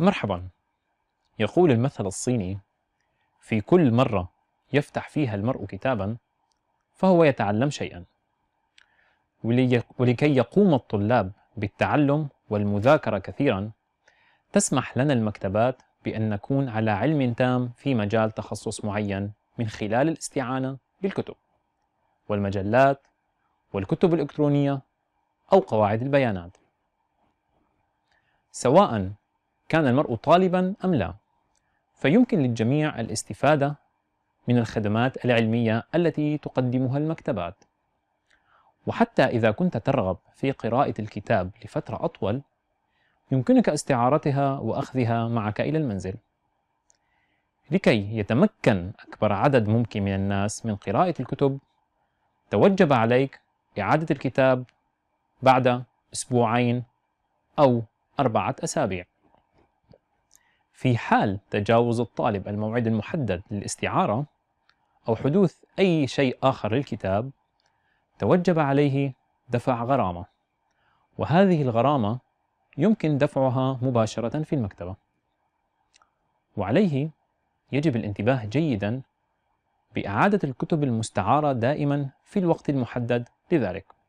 مرحبا يقول المثل الصيني في كل مرة يفتح فيها المرء كتابا فهو يتعلم شيئا ولكي يقوم الطلاب بالتعلم والمذاكرة كثيرا تسمح لنا المكتبات بأن نكون على علم تام في مجال تخصص معين من خلال الاستعانة بالكتب والمجلات والكتب الإلكترونية أو قواعد البيانات سواء كان المرء طالبا أم لا فيمكن للجميع الاستفادة من الخدمات العلمية التي تقدمها المكتبات وحتى إذا كنت ترغب في قراءة الكتاب لفترة أطول يمكنك استعارتها وأخذها معك إلى المنزل لكي يتمكن أكبر عدد ممكن من الناس من قراءة الكتب توجب عليك إعادة الكتاب بعد أسبوعين أو أربعة أسابيع في حال تجاوز الطالب الموعد المحدد للاستعارة أو حدوث أي شيء آخر للكتاب توجب عليه دفع غرامة وهذه الغرامة يمكن دفعها مباشرة في المكتبة وعليه يجب الانتباه جيدا بإعادة الكتب المستعارة دائما في الوقت المحدد لذلك